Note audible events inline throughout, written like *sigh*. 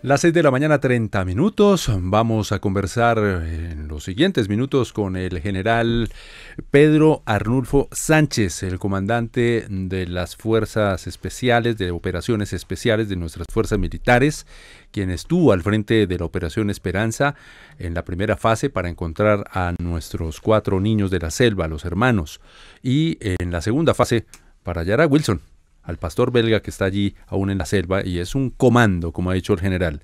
Las 6 de la mañana 30 minutos. Vamos a conversar eh, en los siguientes minutos con el general Pedro Arnulfo Sánchez, el comandante de las Fuerzas Especiales, de Operaciones Especiales de nuestras Fuerzas Militares, quien estuvo al frente de la Operación Esperanza en la primera fase para encontrar a nuestros cuatro niños de la selva, los hermanos, y en la segunda fase para hallar a Wilson al pastor belga que está allí aún en la selva y es un comando, como ha dicho el general.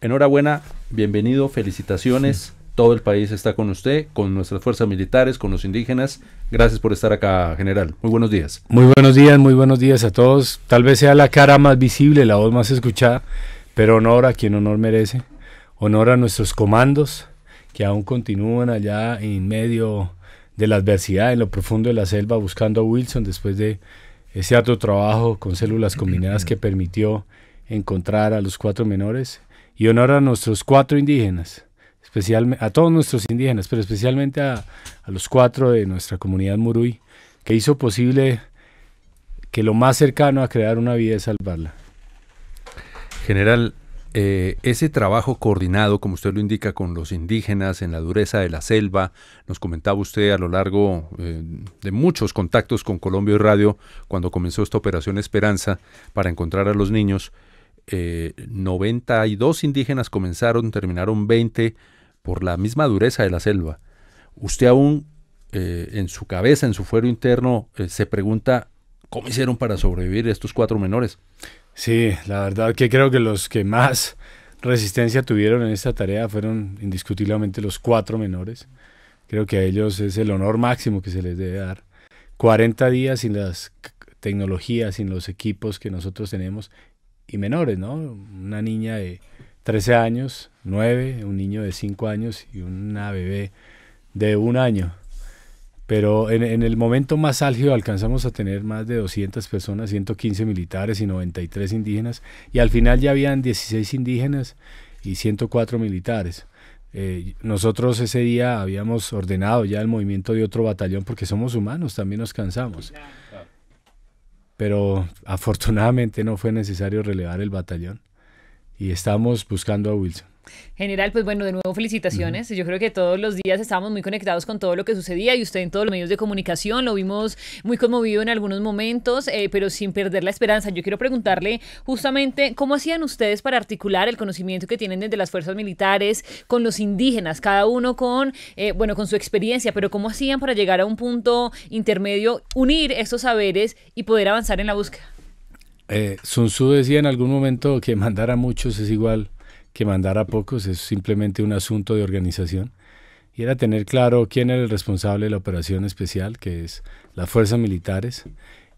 Enhorabuena, bienvenido, felicitaciones. Todo el país está con usted, con nuestras fuerzas militares, con los indígenas. Gracias por estar acá, general. Muy buenos días. Muy buenos días, muy buenos días a todos. Tal vez sea la cara más visible, la voz más escuchada, pero honor a quien honor merece. Honor a nuestros comandos que aún continúan allá en medio de la adversidad, en lo profundo de la selva, buscando a Wilson después de ese alto trabajo con células combinadas que permitió encontrar a los cuatro menores y honor a nuestros cuatro indígenas, especialmente a todos nuestros indígenas, pero especialmente a, los cuatro de nuestra comunidad Murui, que hizo posible que lo más cercano a crear una vida es salvarla. General, eh, ese trabajo coordinado, como usted lo indica, con los indígenas en la dureza de la selva, nos comentaba usted a lo largo eh, de muchos contactos con Colombia y Radio cuando comenzó esta operación Esperanza para encontrar a los niños, 92 eh, indígenas comenzaron, terminaron 20 por la misma dureza de la selva. Usted aún en su cabeza, en su fuero interno, se pregunta, ¿cómo hicieron para sobrevivir estos cuatro menores? Sí, la verdad que creo que los que más resistencia tuvieron en esta tarea fueron indiscutiblemente los cuatro menores. Creo que a ellos es el honor máximo que se les debe dar. 40 días sin las tecnologías, sin los equipos que nosotros tenemos y menores, ¿no? Una niña de 13 años, 9, un niño de 5 años y una bebé de un año. Pero en, el momento más álgido alcanzamos a tener más de 200 personas, 115 militares y 93 indígenas. Y al final ya habían 16 indígenas y 104 militares. Eh, nosotros ese día habíamos ordenado ya el movimiento de otro batallón porque somos humanos, también nos cansamos. Pero afortunadamente no fue necesario relevar el batallón. Y estamos buscando a Wilson. General, pues bueno, de nuevo felicitaciones. Yo creo que todos los días estábamos muy conectados con todo lo que sucedía y usted en todos los medios de comunicación lo vimos muy conmovido en algunos momentos, eh, pero sin perder la esperanza. Yo quiero preguntarle justamente cómo hacían ustedes para articular el conocimiento que tienen desde las fuerzas militares con los indígenas, cada uno con, eh, bueno, con su experiencia, pero cómo hacían para llegar a un punto intermedio, unir estos saberes y poder avanzar en la búsqueda. Eh, Sun Tzu decía en algún momento que mandar a muchos es igual que mandar a pocos, es simplemente un asunto de organización. Y era tener claro quién era el responsable de la operación especial, que es las fuerzas militares.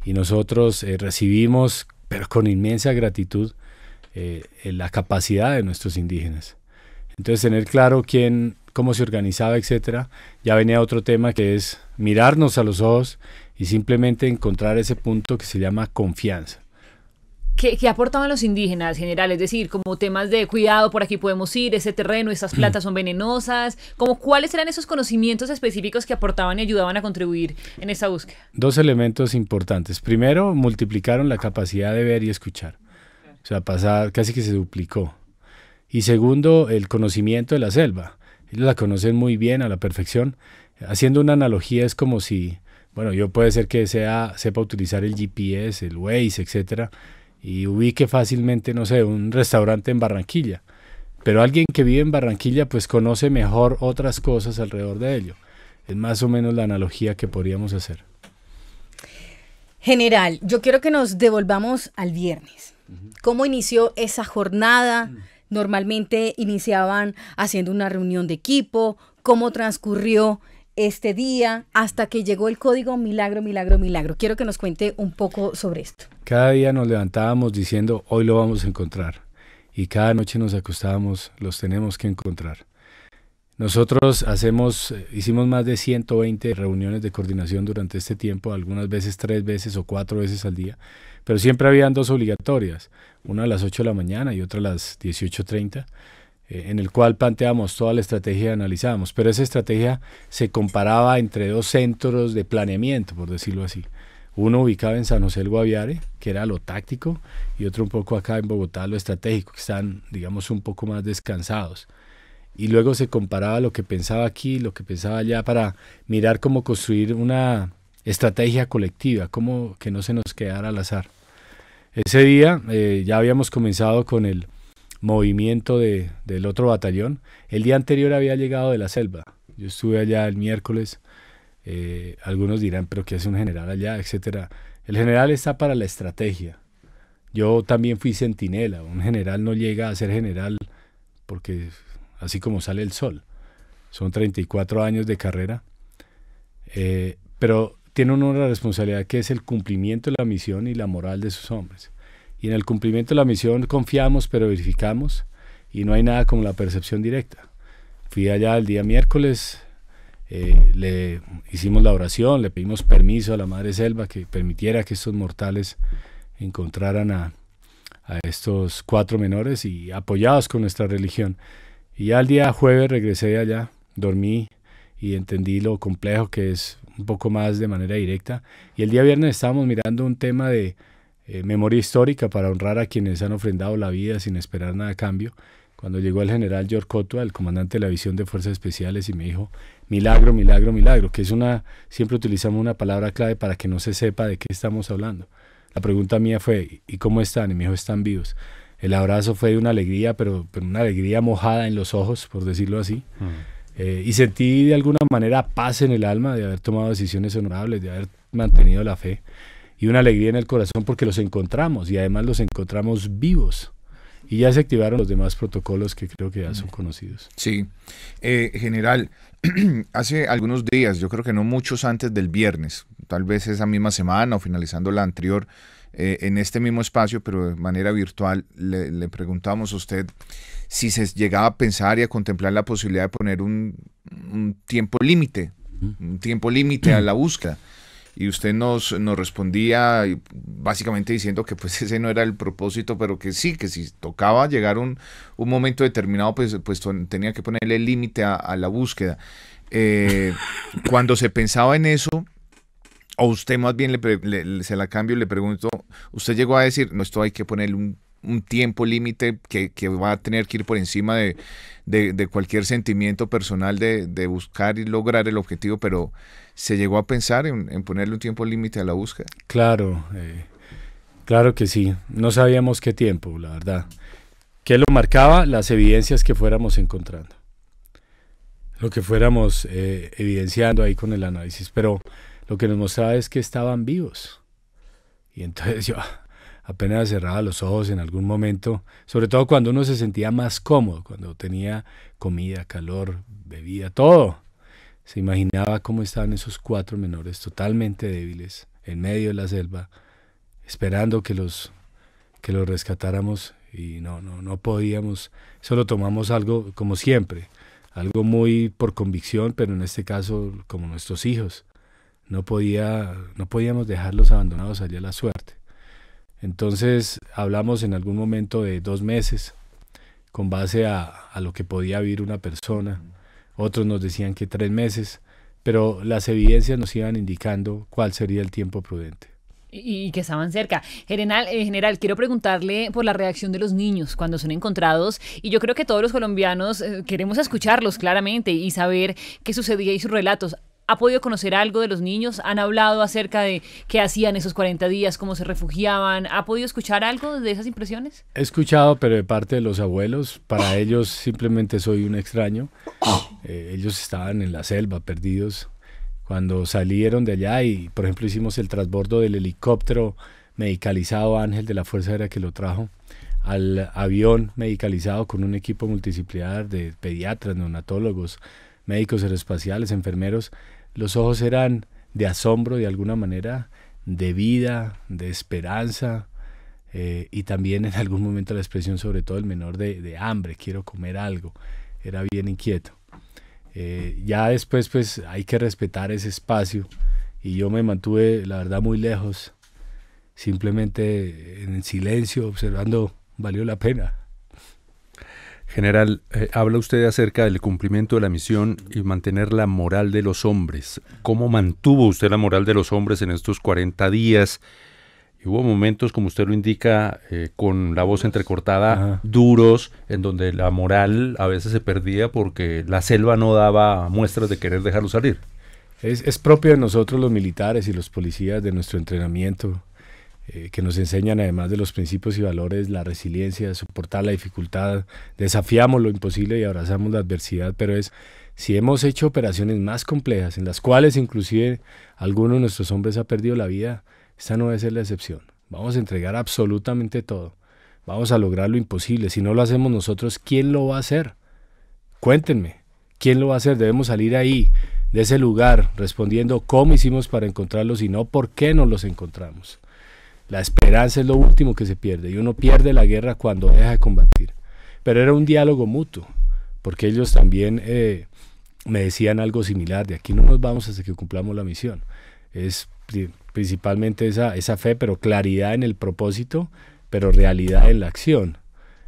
Y nosotros eh, recibimos, pero con inmensa gratitud, eh, eh, la capacidad de nuestros indígenas. Entonces, tener claro quién, cómo se organizaba, etcétera. Ya venía otro tema que es mirarnos a los ojos y simplemente encontrar ese punto que se llama confianza. ¿Qué, aportaban los indígenas general? Es decir, como temas de cuidado, por aquí podemos ir, ese terreno, esas plantas son venenosas. Como, ¿Cuáles eran esos conocimientos específicos que aportaban y ayudaban a contribuir en esa búsqueda? Dos elementos importantes. Primero, multiplicaron la capacidad de ver y escuchar. O sea, pasar, casi que se duplicó. Y segundo, el conocimiento de la selva. Ellos la conocen muy bien, a la perfección. Haciendo una analogía es como si, bueno, yo puede ser que sea, sepa utilizar el GPS, el Waze, etcétera, y ubique fácilmente, no sé, un restaurante en Barranquilla. Pero alguien que vive en Barranquilla pues conoce mejor otras cosas alrededor de ello. Es más o menos la analogía que podríamos hacer. General, yo quiero que nos devolvamos al viernes. ¿Cómo inició esa jornada? Mm. Normalmente iniciaban haciendo una reunión de equipo. ¿Cómo transcurrió este día hasta que llegó el código milagro, milagro, milagro. Quiero que nos cuente un poco sobre esto. Cada día nos levantábamos diciendo, hoy lo vamos a encontrar. Y cada noche nos acostábamos, los tenemos que encontrar. Nosotros hacemos, eh, hicimos más de 120 reuniones de coordinación durante este tiempo, algunas veces tres veces o cuatro veces al día, pero siempre habían dos obligatorias, una a las 8 de la mañana y otra a las 18.30. Eh, en el cual planteamos toda la estrategia y analizábamos, pero esa estrategia se comparaba entre dos centros de planeamiento, por decirlo así. Uno ubicado en San José del Guaviare, que era lo táctico, y otro un poco acá en Bogotá, lo estratégico, que están, digamos, un poco más descansados y luego se comparaba lo que pensaba aquí, lo que pensaba allá, para mirar cómo construir una estrategia colectiva, cómo que no se nos quedara al azar. Ese día eh, ya habíamos comenzado con el movimiento de, del otro batallón. El día anterior había llegado de la selva. Yo estuve allá el miércoles. Eh, algunos dirán, pero ¿qué hace un general allá? Etcétera. El general está para la estrategia. Yo también fui centinela. Un general no llega a ser general porque así como sale el sol. Son 34 años de carrera. Eh, pero tiene una responsabilidad que es el cumplimiento de la misión y la moral de sus hombres. Y en el cumplimiento de la misión confiamos, pero verificamos y no hay nada como la percepción directa. Fui allá el día miércoles, eh, le hicimos la oración, le pedimos permiso a la Madre Selva que permitiera que estos mortales encontraran a, estos cuatro menores y apoyados con nuestra religión. Y ya el día jueves regresé de allá, dormí y entendí lo complejo que es un poco más de manera directa. Y el día viernes estábamos mirando un tema de eh, memoria histórica para honrar a quienes han ofrendado la vida sin esperar nada a cambio. Cuando llegó el general George Cotua, el comandante de la visión de Fuerzas Especiales, y me dijo, milagro, milagro, milagro, que es una, siempre utilizamos una palabra clave para que no se sepa de qué estamos hablando. La pregunta mía fue, ¿y cómo están? Y me dijo, están vivos. El abrazo fue de una alegría, pero, pero una alegría mojada en los ojos, por decirlo así. Mm. Eh, y sentí de alguna manera paz en el alma de haber tomado decisiones honorables, de haber mantenido la fe y una alegría en el corazón porque los encontramos y además los encontramos vivos. Y ya se activaron los demás protocolos que creo que ya son conocidos. Sí. Eh, general, *clears throat* hace algunos días, yo creo que no muchos antes del viernes, tal vez esa misma semana o finalizando la anterior, eh, en este mismo espacio, pero de manera virtual, le, le, preguntamos a usted si se llegaba a pensar y a contemplar la posibilidad de poner un, tiempo límite, un tiempo límite a la búsqueda y usted nos, nos respondía básicamente diciendo que pues *laughs* ese no era el propósito, pero que sí, que si tocaba llegar un, un momento determinado, pues, pues tenía que ponerle límite a, la búsqueda. Eh, *laughs* cuando se pensaba en eso, o usted más bien se la cambio y le pregunto, usted llegó a decir, no, esto hay que ponerle un, tiempo límite que, va a tener que ir por encima de, cualquier sentimiento personal de, de buscar y lograr el objetivo, pero ¿Se llegó a pensar en, ponerle un tiempo límite a la búsqueda? Claro, eh, claro que sí. No sabíamos qué tiempo, la verdad. ¿Qué lo marcaba? Las evidencias que fuéramos encontrando. Lo que fuéramos eh, evidenciando ahí con el análisis. Pero lo que nos mostraba es que estaban vivos. Y entonces *laughs* yo apenas cerraba los ojos en algún momento, sobre todo cuando uno se sentía más cómodo, cuando tenía comida, calor, bebida, todo. Se imaginaba cómo estaban esos cuatro menores totalmente débiles en medio de la selva, esperando que los, que los rescatáramos y no, no, no podíamos. Solo tomamos algo como siempre, algo muy por convicción, pero en este caso como nuestros hijos. No, podía, no podíamos dejarlos abandonados allá a la suerte. Entonces hablamos en algún momento de dos meses con base a, a lo que podía vivir una persona otros nos decían que tres meses, pero las evidencias nos iban indicando cuál sería el tiempo prudente. Y, que estaban cerca. General, eh, general, quiero preguntarle por la reacción de los niños cuando son encontrados. Y yo creo que todos los colombianos eh, queremos escucharlos claramente y saber qué sucedía y sus relatos ha podido conocer algo de los niños? ¿Han hablado acerca de qué hacían esos 40 días, cómo se refugiaban? ¿Ha podido escuchar algo de esas impresiones? He escuchado, pero de parte de los abuelos. Para ellos simplemente soy un extraño. Eh, ellos estaban en la selva, perdidos. Cuando salieron de allá y, por ejemplo, hicimos el transbordo del helicóptero medicalizado Ángel de la Fuerza Aérea que lo trajo al avión medicalizado con un equipo multidisciplinar de pediatras, neonatólogos, médicos aeroespaciales, enfermeros, los ojos eran de asombro de alguna manera, de vida, de esperanza eh, y también en algún momento la expresión, sobre todo el menor, de, hambre, quiero comer algo, era bien inquieto. Eh, ya después pues hay que respetar ese espacio y yo me mantuve la verdad muy lejos, simplemente en silencio, observando, valió la pena. General, eh, habla usted acerca del cumplimiento de la misión y mantener la moral de los hombres. ¿Cómo mantuvo usted la moral de los hombres en estos 40 días? hubo momentos, como usted lo indica, eh, con la voz entrecortada, duros, en donde la moral a veces se perdía porque la selva no daba muestras de querer dejarlo salir. Es, es propio de nosotros los militares y los policías, de nuestro entrenamiento, eh, que nos enseñan además de los principios y valores la resiliencia, soportar la dificultad, desafiamos lo imposible y abrazamos la adversidad, pero es si hemos hecho operaciones más complejas en las cuales inclusive alguno de nuestros hombres ha perdido la vida, esta no debe ser la excepción. Vamos a entregar absolutamente todo. Vamos a lograr lo imposible. Si no lo hacemos nosotros, ¿quién lo va a hacer? Cuéntenme, ¿quién lo va a hacer? Debemos salir ahí, de ese lugar, respondiendo cómo hicimos para encontrarlos y no por qué no los encontramos. La esperanza es lo último que se pierde y uno pierde la guerra cuando deja de combatir. Pero era un diálogo mutuo, porque ellos también eh, me decían algo similar, de aquí no nos vamos hasta que cumplamos la misión. Es principalmente esa, esa fe, pero claridad en el propósito, pero realidad en la acción.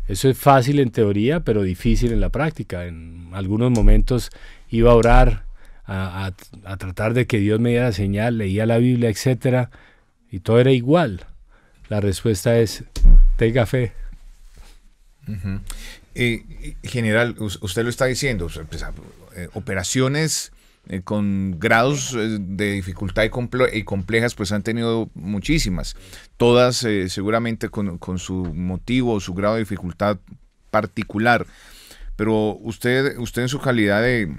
Eso es fácil en teoría, pero difícil en la práctica. En algunos momentos iba a orar, a, tratar de que Dios me diera señal, leía la Biblia, etcétera, y todo era igual. La respuesta es, tenga fe. Eh, eh, general, usted lo está diciendo, pues, ah, eh, operaciones con grados de dificultad y, complejas, pues han tenido muchísimas. Todas seguramente con, con, su motivo o su grado de dificultad particular. Pero usted, usted en su calidad de,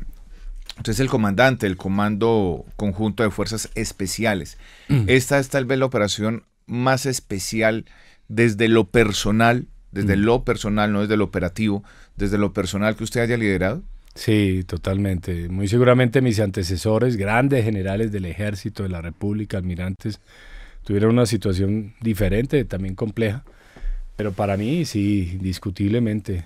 es el comandante el Comando Conjunto de Fuerzas Especiales. Mm. Esta es tal vez la operación más especial desde lo personal, desde mm. lo personal, no desde lo operativo, desde lo personal que usted haya liderado. Sí, totalmente. Muy seguramente mis antecesores, grandes generales del ejército, de la República, almirantes, tuvieron una situación diferente, también compleja. Pero para mí, sí, discutiblemente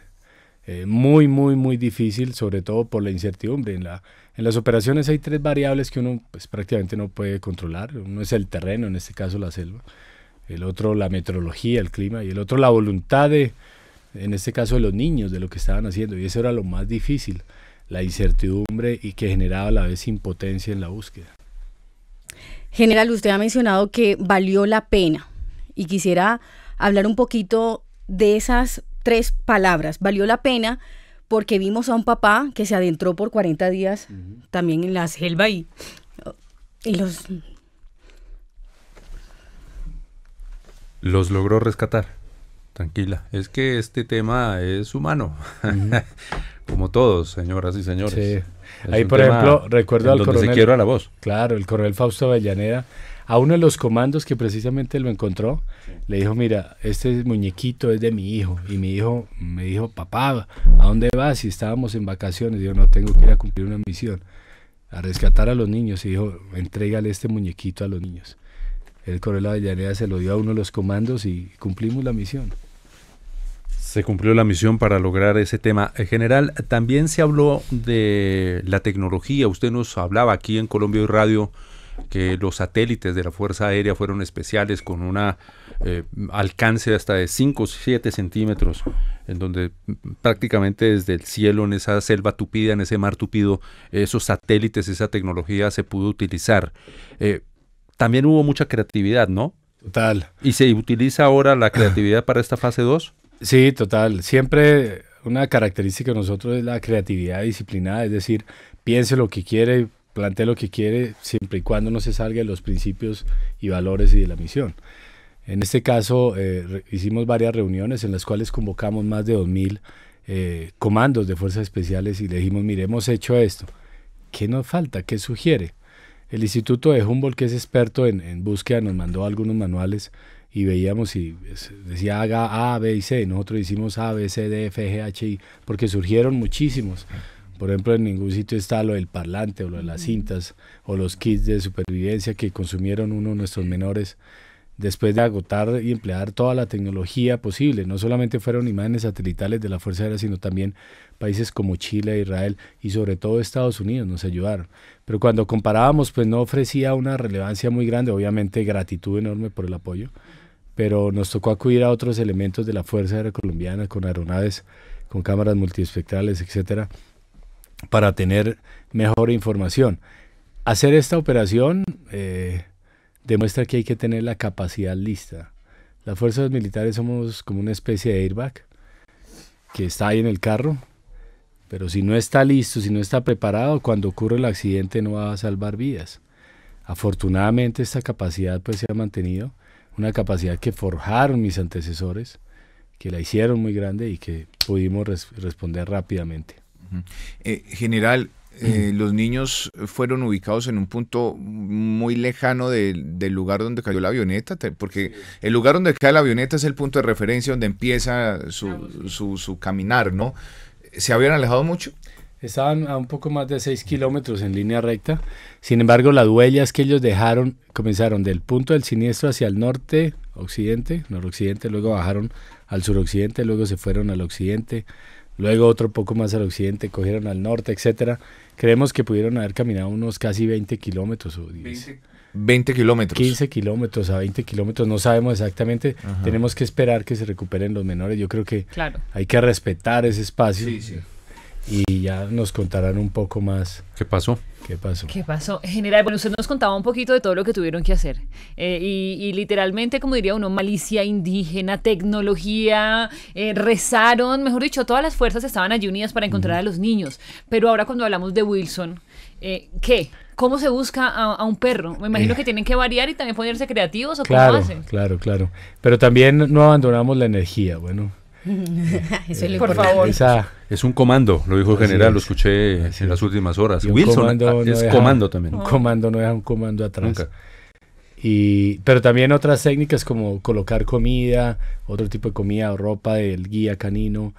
eh, muy, muy, muy difícil, sobre todo por la incertidumbre. En, la, en las operaciones hay tres variables que uno pues, prácticamente no puede controlar. Uno es el terreno, en este caso la selva. El otro la meteorología, el clima. Y el otro la voluntad de, en este caso de los niños, de lo que estaban haciendo. Y eso era lo más difícil, la incertidumbre y que generaba a la vez impotencia en la búsqueda. General, usted ha mencionado que valió la pena y quisiera hablar un poquito de esas tres palabras. Valió la pena porque vimos a un papá que se adentró por 40 días también en la selva y, y los... Los logró rescatar. Tranquila, es que este tema es humano, *laughs* como todos, señoras y señores. Sí. Ahí, por ejemplo, recuerdo al coronel. la voz. Claro, el coronel Fausto Avellaneda a uno de los comandos que precisamente lo encontró, le dijo, mira, este muñequito es de mi hijo. Y mi hijo me dijo, papá, ¿a dónde vas? si estábamos en vacaciones. Dijo, no, tengo que ir a cumplir una misión, a rescatar a los niños. Y dijo, entrégale este muñequito a los niños. El coronel Avellaneda se lo dio a uno de los comandos y cumplimos la misión. Se cumplió la misión para lograr ese tema. en eh, General, también se habló de la tecnología. Usted nos hablaba aquí en Colombia y Radio que los satélites de la Fuerza Aérea fueron especiales con un eh, alcance hasta de 5 o 7 centímetros, en donde prácticamente desde el cielo, en esa selva tupida, en ese mar tupido, esos satélites, esa tecnología se pudo utilizar. Eh, también hubo mucha creatividad, ¿no? Total. ¿Y se utiliza ahora la creatividad para esta fase 2? Sí, total. Siempre una característica de nosotros es la creatividad disciplinada, es decir, piense lo que quiere, Plante lo que quiere siempre y cuando no se salga de los principios y valores y de la misión. En este caso, eh, hicimos varias reuniones en las cuales convocamos más de 2.000 eh, comandos de fuerzas especiales y le dijimos, mire, hemos hecho esto. ¿Qué nos falta? ¿Qué sugiere? El Instituto de Humboldt, que es experto en, búsqueda, nos mandó algunos manuales y veíamos si pues, decía haga A, B y C. Nosotros hicimos A, B, C, D, F, G, H, I, porque surgieron muchísimos. Por ejemplo, en ningún sitio está lo del parlante o lo de las cintas o los kits de supervivencia que consumieron uno de nuestros menores después de agotar y emplear toda la tecnología posible. No solamente fueron imágenes satelitales de la Fuerza Aérea, sino también países como Chile, Israel y sobre todo Estados Unidos nos ayudaron. Pero cuando comparábamos, pues no ofrecía una relevancia muy grande, obviamente gratitud enorme por el apoyo, pero nos tocó acudir a otros elementos de la Fuerza Aérea Colombiana con aeronaves, con cámaras multiespectrales, etcétera, para tener mejor información. Hacer esta operación eh, demuestra que hay que tener la capacidad lista. Las fuerzas militares somos como una especie de airbag que está ahí en el carro, pero si no está listo, si no está preparado, cuando ocurre el accidente no va a salvar vidas. Afortunadamente esta capacidad pues se ha mantenido, una capacidad que forjaron mis antecesores, que la hicieron muy grande y que pudimos responder rápidamente. En eh, general, eh, los niños fueron ubicados en un punto muy lejano del lugar donde cayó la avioneta, porque el lugar donde cae la avioneta es el punto de referencia donde empieza su, su, su caminar, ¿no? ¿Se habían alejado mucho? Estaban a un poco más de 6 kilómetros en línea recta. Sin embargo, las huellas que ellos dejaron comenzaron del punto del siniestro hacia el norte, occidente, noroccidente, luego bajaron al suroccidente, luego se fueron al occidente, luego otro poco más al occidente, cogieron al norte, etcétera. Creemos que pudieron haber caminado unos casi 20 kilómetros o 20, kilómetros. 15 kilómetros a 20 kilómetros, no sabemos exactamente. Tenemos que esperar que se recuperen los menores. Yo creo que hay que respetar ese espacio. Sí, sí y ya nos contarán un poco más. ¿Qué pasó? ¿Qué pasó? ¿Qué pasó? General, bueno, usted nos contaba un poquito de todo lo que tuvieron que hacer. Eh, y, literalmente, como diría uno, malicia indígena, tecnología, eh, rezaron, mejor dicho, todas las fuerzas estaban allí unidas para encontrar a los niños. Pero ahora cuando hablamos de Wilson, eh, ¿qué? ¿Cómo se busca a, un perro? Me imagino que eh. tienen que variar y también ponerse creativos o claro, cómo hacen. Claro, claro. Pero también no abandonamos la energía, bueno. *laughs* es Por favor. es un comando, lo dijo el general, lo escuché en las últimas horas. Wilson ah, es comando también. Un oh. comando no es un comando atrás. Y, pero también otras técnicas como colocar comida, otro tipo de comida o ropa del guía canino.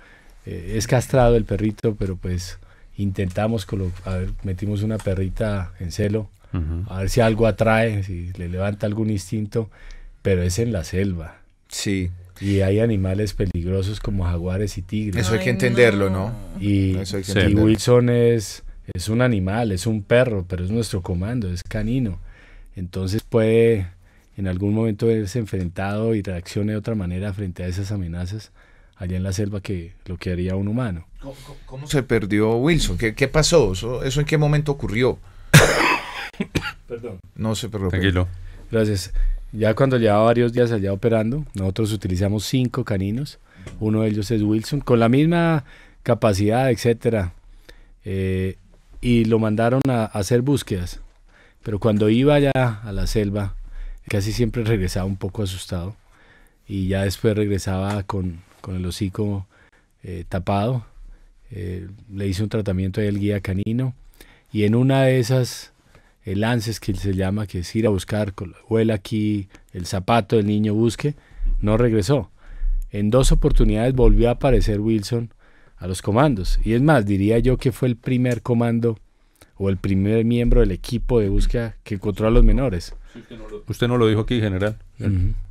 Eh, es castrado el perrito, pero pues intentamos, a metimos una perrita en celo, a ver si algo atrae, si le levanta algún instinto, pero es en la selva. Sí. Y hay animales peligrosos como jaguares y tigres. Eso hay que entenderlo, ¿no? Y, Wilson es, es un animal, es un perro, pero es nuestro comando, es canino. Entonces puede en algún momento verse enfrentado y reaccione de otra manera frente a esas amenazas allá en la selva que lo que haría un humano. ¿Cómo, se perdió Wilson? ¿Qué, pasó? ¿Eso, en qué momento ocurrió? *coughs* Perdón. No se preocupe. Tranquilo. Gracias. Ya cuando llevaba varios días allá operando, nosotros utilizamos cinco caninos. Uno de ellos es Wilson, con la misma capacidad, etcétera. Eh, y lo mandaron a, hacer búsquedas. Pero cuando iba allá a la selva, casi siempre regresaba un poco asustado. Y ya después regresaba con, el hocico eh, tapado. Eh, le hice un tratamiento al guía canino. Y en una de esas el ANSES que se llama, que es ir a buscar, huele aquí, el zapato del niño busque, no regresó. En dos oportunidades volvió a aparecer Wilson a los comandos. Y es más, diría yo que fue el primer comando o el primer miembro del equipo de búsqueda que encontró a los menores. Usted no lo dijo aquí, general.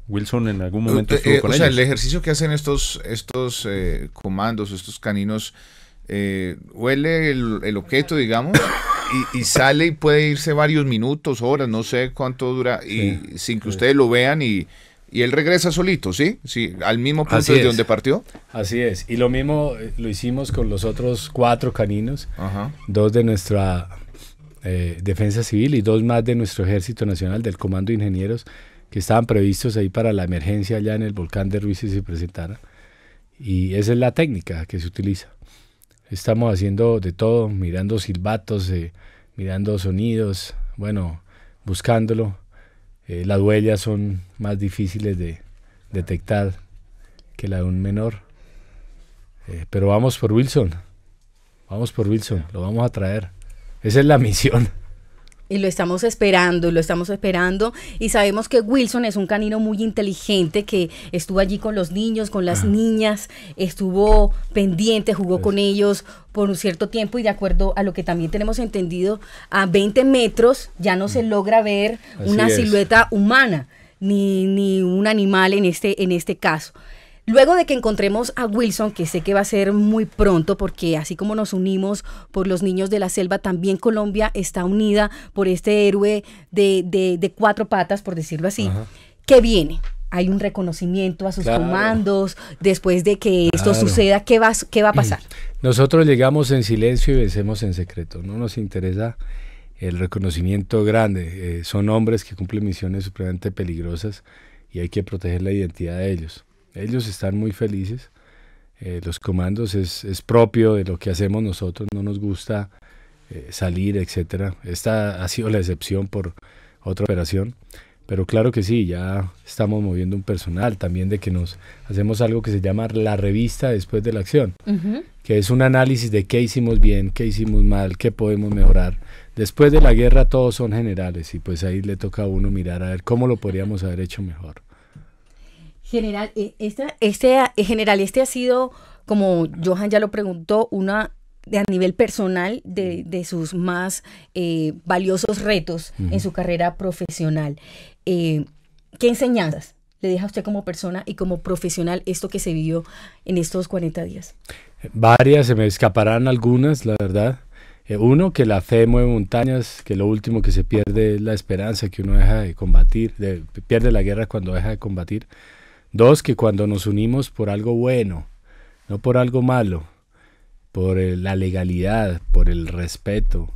Wilson en algún momento eh, estuvo eh, o sea, el ejercicio que hacen estos, estos eh, comandos, estos caninos, huele el objeto, digamos, y, sale y puede irse varios minutos, horas, no sé cuánto dura, y sin que ustedes lo vean y, él regresa solito, ¿sí? Sí, al mismo punto de donde partió. Así es, y lo mismo eh, lo hicimos con los otros cuatro caninos, dos de nuestra eh, defensa civil y dos más de nuestro ejército nacional, del Comando de Ingenieros, que estaban previstos ahí para la emergencia allá en el volcán de Ruiz y se presentara. Y esa es la técnica que se utiliza. Estamos haciendo de todo, mirando silbatos, eh, mirando sonidos, bueno, buscándolo. Eh, las huellas son más difíciles de detectar que la de un menor. Eh, pero vamos por Wilson, vamos por Wilson, lo vamos a traer. Esa es la misión. Y lo estamos esperando, lo estamos esperando. Y sabemos que Wilson es un canino muy inteligente que estuvo allí con los niños, con las niñas, estuvo pendiente, jugó con ellos por un cierto tiempo y de acuerdo a lo que también tenemos entendido, a 20 metros ya no se mm. logra ver una silueta humana ni, ni un animal en este, en este caso. Luego de que encontremos a Wilson, que sé que va a ser muy pronto, porque así como nos unimos por los niños de la selva, también Colombia está unida por este héroe de, de, cuatro patas, por decirlo así, ¿Qué que viene hay un reconocimiento a sus comandos, después de que esto suceda, ¿qué va, ¿qué va a mm. pasar? Nosotros llegamos en silencio y vencemos en secreto, no nos interesa el reconocimiento grande, eh, son hombres que cumplen misiones supremamente peligrosas y hay que proteger la identidad de ellos. Ellos están muy felices. Eh, los comandos es, propio de lo que hacemos nosotros, no nos gusta eh, salir, etcétera. Esta ha sido la excepción por otra operación. Pero claro que sí, ya estamos moviendo un personal también de que nos hacemos algo que se llama la revista después de la acción, que es un análisis de qué hicimos bien, qué hicimos mal, qué podemos mejorar. Después de la guerra todos son generales y pues ahí le toca a uno mirar a ver cómo lo podríamos haber hecho mejor. General, eh, este, este, general, este ha sido, como Johan ya lo preguntó, una a nivel personal de, de sus más eh, valiosos retos en su carrera profesional. Eh, ¿Qué enseñanzas le deja a usted como persona y como profesional esto que se vivió en estos 40 días? Varias, se me escaparán algunas, la verdad. uno, que la fe mueve montañas, que lo último que se pierde es la esperanza, que uno deja de combatir, pierde la guerra cuando deja de combatir. Dos, que cuando nos unimos por algo bueno, no por algo malo, por la legalidad, por el respeto,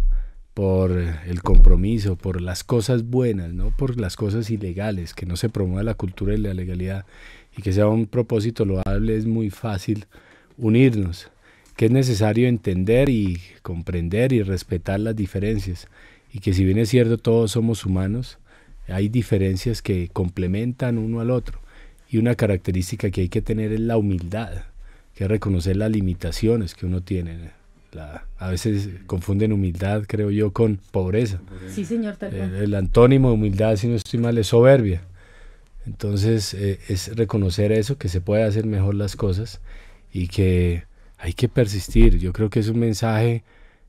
por el compromiso, por las cosas buenas, no por las cosas ilegales, que no se promueva la cultura y la legalidad y que sea un propósito loable, es muy fácil unirnos, que es necesario entender y comprender y respetar las diferencias y que si bien es cierto todos somos humanos, hay diferencias que complementan uno al otro y una característica que hay que tener es la humildad, que es reconocer las limitaciones que uno tiene. a veces confunden humildad, creo yo, con pobreza. Sí, señor. El, eh, el, antónimo de humildad, si no estoy mal, es soberbia. Entonces, eh, es reconocer eso, que se puede hacer mejor las cosas y que hay que persistir. Yo creo que es un mensaje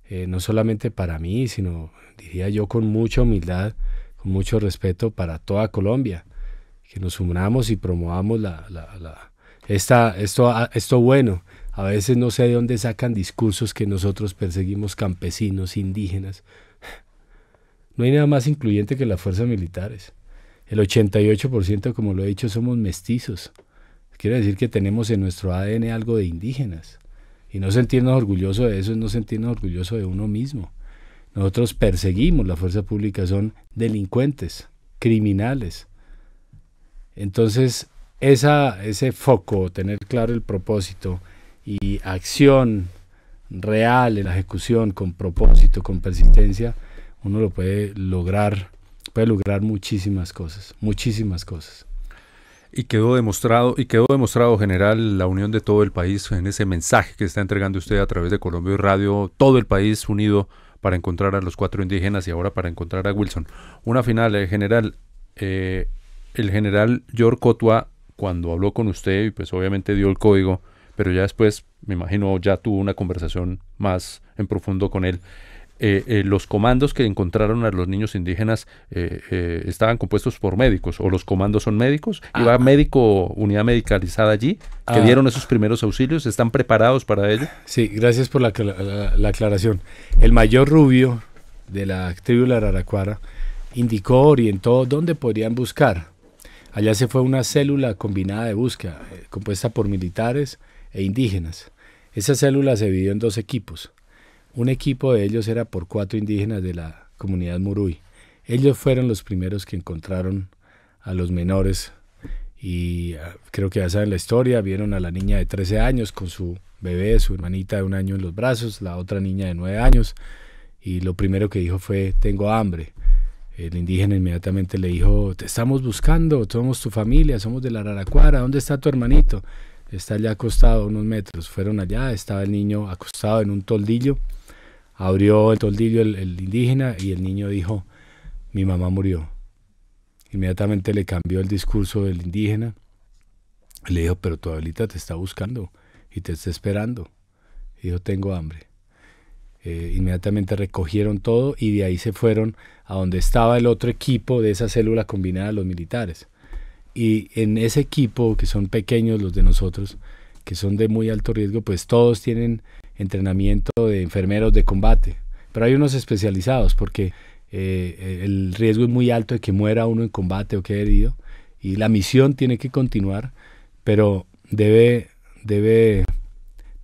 eh, no solamente para mí, sino, diría yo, con mucha humildad, con mucho respeto para toda Colombia que nos unamos y promovamos la, la, esto, ah, esto bueno. A veces no sé de dónde sacan discursos que nosotros perseguimos campesinos, indígenas. No hay nada más incluyente que las fuerzas militares. El 88%, como lo he dicho, somos mestizos. Quiere decir que tenemos en nuestro ADN algo de indígenas. Y no sentirnos orgullosos de eso es no sentirnos orgullosos de uno mismo. Nosotros perseguimos, la fuerza pública son delincuentes, criminales, entonces, ese foco, tener claro el propósito y acción real en la ejecución con propósito, con persistencia, uno lo puede lograr, puede lograr muchísimas cosas, muchísimas cosas. Y quedó demostrado, y quedó demostrado, general, la unión de todo el país en ese mensaje que está entregando usted a través de Colombia Radio, todo el país unido para encontrar a los cuatro indígenas y ahora para encontrar a Wilson. Una final, eh, general, eh, el general George Cotua, cuando habló con usted, y pues obviamente dio el código, pero ya después, me imagino, ya tuvo una conversación más en profundo con él. Eh, eh, los comandos que encontraron a los niños indígenas eh, estaban compuestos por médicos, o los comandos son médicos, iba ah, ah. médico, unidad medicalizada allí, que ah. dieron esos primeros auxilios, están preparados para ello. Sí, gracias por la, aclaración. El mayor rubio de la tribu La indicó, orientó dónde podrían buscar Allá se fue una célula combinada de búsqueda, eh, compuesta por militares e indígenas. Esa célula se dividió en dos equipos. Un equipo de ellos era por cuatro indígenas de la comunidad Muruy. Ellos fueron los primeros que encontraron a los menores y ah, creo que ya saben la historia, vieron a la niña de 13 años con su bebé, su hermanita de un año en los brazos, la otra niña de 9 años y lo primero que dijo fue tengo hambre. El indígena inmediatamente le dijo, te estamos buscando, somos tu familia, somos de la Raracuara, ¿dónde está tu hermanito? Está allá acostado a unos metros. Fueron allá, estaba el niño acostado en un toldillo. Abrió el toldillo el, indígena y el niño dijo, mi mamá murió. Inmediatamente le cambió el discurso del indígena. Le dijo, pero tu abuelita te está buscando y te está esperando. Y dijo, tengo hambre. Eh, inmediatamente recogieron todo y de ahí se fueron a donde estaba el otro equipo de esa célula combinada los militares. Y en ese equipo, que son pequeños los de nosotros, que son de muy alto riesgo, pues todos tienen entrenamiento de enfermeros de combate. Pero hay unos especializados porque eh, el riesgo es muy alto de que muera uno en combate o quede herido. Y la misión tiene que continuar, pero debe, debe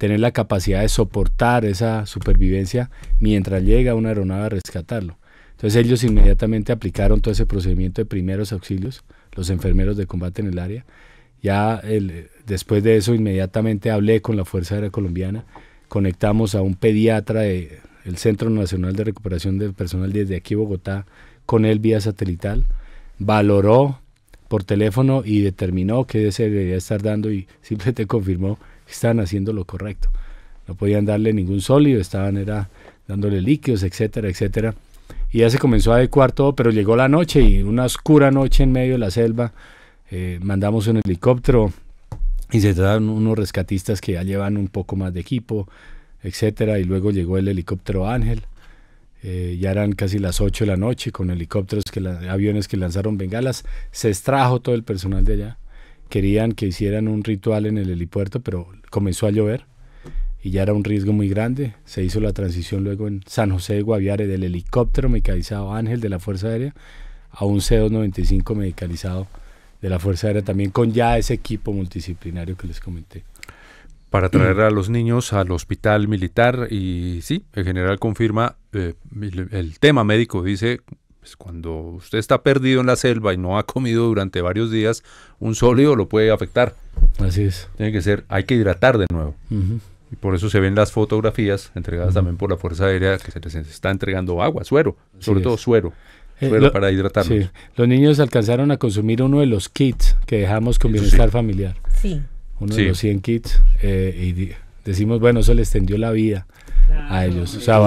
tener la capacidad de soportar esa supervivencia mientras llega una aeronave a rescatarlo. Entonces ellos inmediatamente aplicaron todo ese procedimiento de primeros auxilios, los enfermeros de combate en el área. Ya después de eso inmediatamente hablé con la Fuerza Aérea Colombiana, conectamos a un pediatra del Centro Nacional de Recuperación del Personal desde aquí Bogotá con él vía satelital, valoró por teléfono y determinó que se debería estar dando y *laughs* simplemente confirmó estaban haciendo lo correcto. No podían darle ningún sólido, estaban era, dándole líquidos, etcétera, etcétera. Y ya se comenzó a adecuar todo, pero llegó la noche y una oscura noche en medio de la selva, eh, mandamos un helicóptero y se trataron unos rescatistas que ya llevan un poco más de equipo, etcétera. Y luego llegó el helicóptero Ángel. Eh, ya eran casi las 8 de la noche con helicópteros, que aviones que lanzaron bengalas. Se extrajo todo el personal de allá querían que hicieran un ritual en el helipuerto, pero comenzó a llover y ya era un riesgo muy grande. Se hizo la transición luego en San José de Guaviare del helicóptero medicalizado Ángel de la Fuerza Aérea a un C-295 medicalizado de la Fuerza Aérea, también con ya ese equipo multidisciplinario que les comenté. Para mm. traer a los niños al hospital militar y sí, el general confirma eh, el, tema médico, dice pues cuando usted está perdido en la selva y no ha comido durante varios días, un sólido lo puede afectar. Así es. Tiene que ser, hay que hidratar de nuevo. Y por eso se ven las fotografías entregadas también por la Fuerza Aérea que se les está entregando agua, suero, sobre todo suero. Eh, suero para hidratarlo. Sí. Los niños alcanzaron a consumir uno de los kits que dejamos con Bienestar Familiar. Sí. Uno de los 100 kits. Eh, y Decimos, bueno, eso les tendió la vida a ellos. O sea,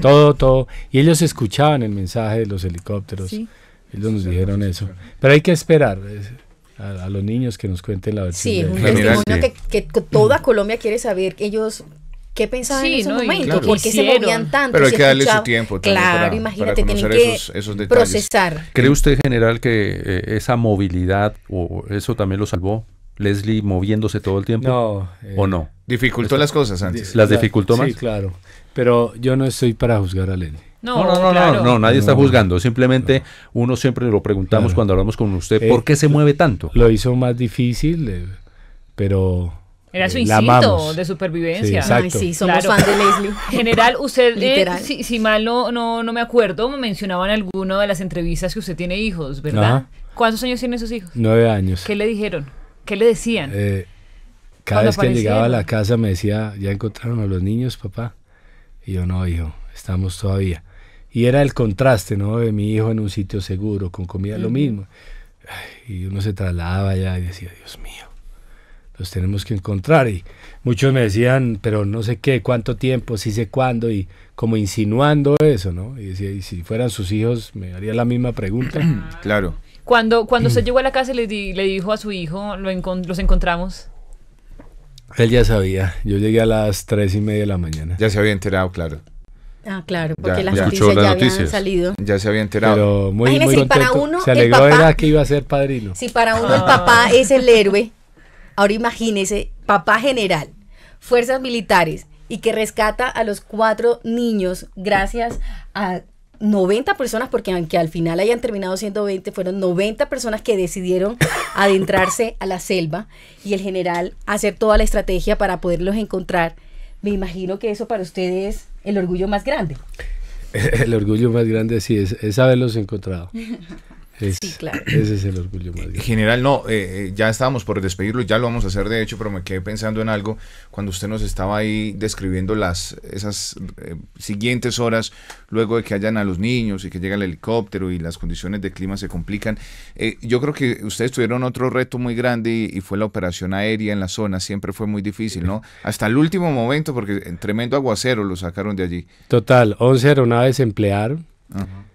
todo, todo. Y ellos escuchaban el mensaje de los helicópteros. Ellos nos dijeron eso. Pero hay que esperar. a, los niños que nos cuenten la verdad Sí, es un testimonio que, toda mm. Colombia quiere saber. Ellos qué pensaban en ese momento, por qué se movían tanto. Pero hay que darle su tiempo claro, imagínate, para conocer que Procesar. ¿Cree usted, general, que eh, esa movilidad o eso también lo salvó? Leslie moviéndose todo el tiempo? No. ¿O eh, no? Dificultó las cosas antes. ¿Las dificultó más? Sí, claro. Pero yo no estoy para juzgar a Leslie. No, no, no, no, nadie está juzgando. Simplemente uno siempre lo preguntamos cuando hablamos con usted, eh, ¿por qué se mueve tanto? Lo hizo más difícil, eh, pero... Era su instinto de supervivencia. Sí, sí somos fans de Leslie. *laughs* General, usted, si, mal no, no, me acuerdo, me mencionaban en alguna de las entrevistas que usted tiene hijos, ¿verdad? ¿Cuántos años tienen sus hijos? Nueve años. ¿Qué le dijeron? ¿Qué le decían? Eh, cada vez que llegaba a la casa me decía, ¿ya encontraron a los niños, papá? Y yo, no, hijo, estamos todavía. Y era el contraste, ¿no? De mi hijo en un sitio seguro, con comida, lo mismo. y uno se trasladaba allá y decía, Dios mío, los tenemos que encontrar. Y muchos me decían, pero no sé qué, cuánto tiempo, sí sé cuándo, y como insinuando eso, ¿no? Y decía, y si fueran sus hijos, me haría la misma pregunta. *clears throat* claro. Cuando, cuando se mm. llegó a la casa y le, le dijo a su hijo, lo los encontramos. Él ya sabía. Yo llegué a las tres y media de la mañana. Ya se había enterado, claro. Ah, claro, porque las noticias ya habían salido. Ya se había enterado. Pero muy, contento. para uno se alegró el papá, que iba a ser padrino. Si para uno el ah. papá es el héroe, ahora imagínese, papá general, fuerzas militares, y que rescata a los cuatro niños gracias a 90 personas, porque aunque al final hayan terminado 120, fueron 90 personas que decidieron *laughs* adentrarse a la selva y el general hacer toda la estrategia para poderlos encontrar. Me imagino que eso para ustedes es el orgullo más grande. *laughs* El orgullo más grande sí es, es haberlos encontrado. *laughs* Ese es el orgullo General, no, eh, eh, ya estábamos por despedirlo, ya lo vamos a hacer de hecho, pero me quedé pensando en algo cuando usted nos estaba ahí describiendo las esas eh, siguientes horas luego de que hayan a los niños y que llega el helicóptero y las condiciones de clima se complican. yo creo que ustedes tuvieron otro reto muy grande y, fue la operación aérea en la zona, siempre fue muy difícil, ¿no? Hasta el último momento, porque en tremendo aguacero lo sacaron de allí. Total, 11 aeronaves emplearon. Ajá.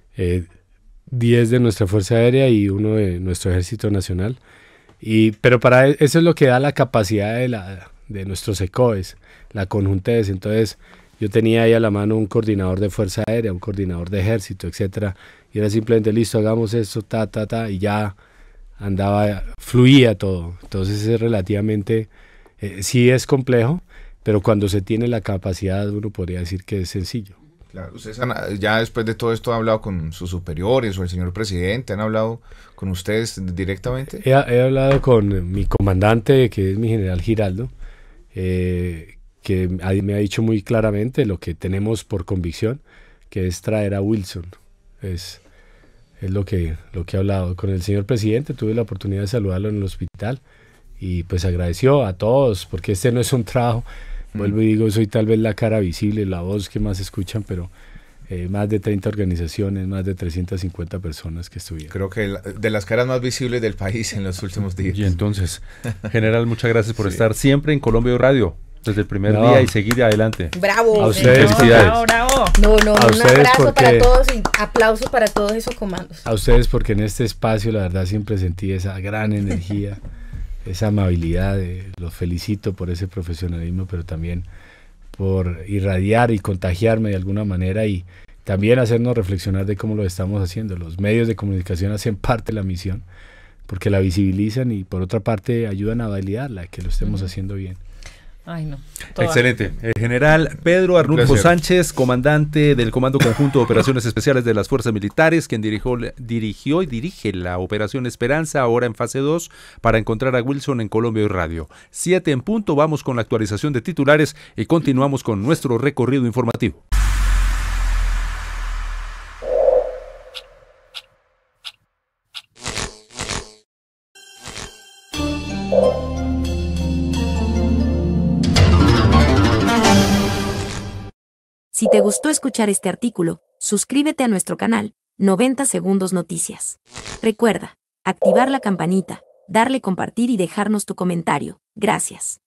10 de nuestra Fuerza Aérea y uno de nuestro Ejército Nacional. Y, pero para e, eso es lo que da la capacidad de, la, de nuestros ECOES, la conjuntez. Entonces, yo tenía ahí a la mano un coordinador de Fuerza Aérea, un coordinador de Ejército, etc., Y era simplemente listo, hagamos esto, ta, ta, ta, y ya andaba, fluía todo. Entonces, es relativamente, eh, sí es complejo, pero cuando se tiene la capacidad, uno podría decir que es sencillo. Claro, ustedes ya después de todo esto han hablado con sus superiores o el señor presidente, han hablado con ustedes directamente. He, hablado con mi comandante, que es mi general Giraldo, eh, que me ha dicho muy claramente lo que tenemos por convicción, que es traer a Wilson. Es, es lo, que, lo que he hablado con el señor presidente, tuve la oportunidad de saludarlo en el hospital y pues agradeció a todos, porque este no es un trabajo Vuelvo y mm. digo, soy tal vez la cara visible, la voz que más escuchan, pero eh, más de 30 organizaciones, más de 350 personas que estuvieron. Creo que de las caras más visibles del país en los últimos días. Y entonces, general, muchas gracias por estar siempre en Colombia Radio. Desde el primer día y seguir adelante. Bravo. A bravo, No, no, un abrazo para todos y aplauso para todos esos comandos. A ustedes porque en este espacio la verdad siempre sentí esa gran energía. *laughs* esa amabilidad. Eh, los felicito por ese profesionalismo, pero también por irradiar y contagiarme de alguna manera y también hacernos reflexionar de cómo lo estamos haciendo. Los medios de comunicación hacen parte de la misión porque la visibilizan y por otra parte ayudan a validarla, que lo estemos haciendo bien. Excelente. El general Pedro Arnulfo Sánchez, comandante del Comando Conjunto de Operaciones Especiales de las Fuerzas Militares, quien dirigió, dirigió y dirige la Operación Esperanza, ahora en fase 2, para encontrar a Wilson en Colombia y Radio. Siete en punto, vamos con la actualización de titulares y continuamos con nuestro recorrido informativo. Si te gustó escuchar este artículo, suscríbete a nuestro canal, 90 Segundos Noticias. Recuerda, activar la campanita, darle compartir y dejarnos tu comentario. Gracias.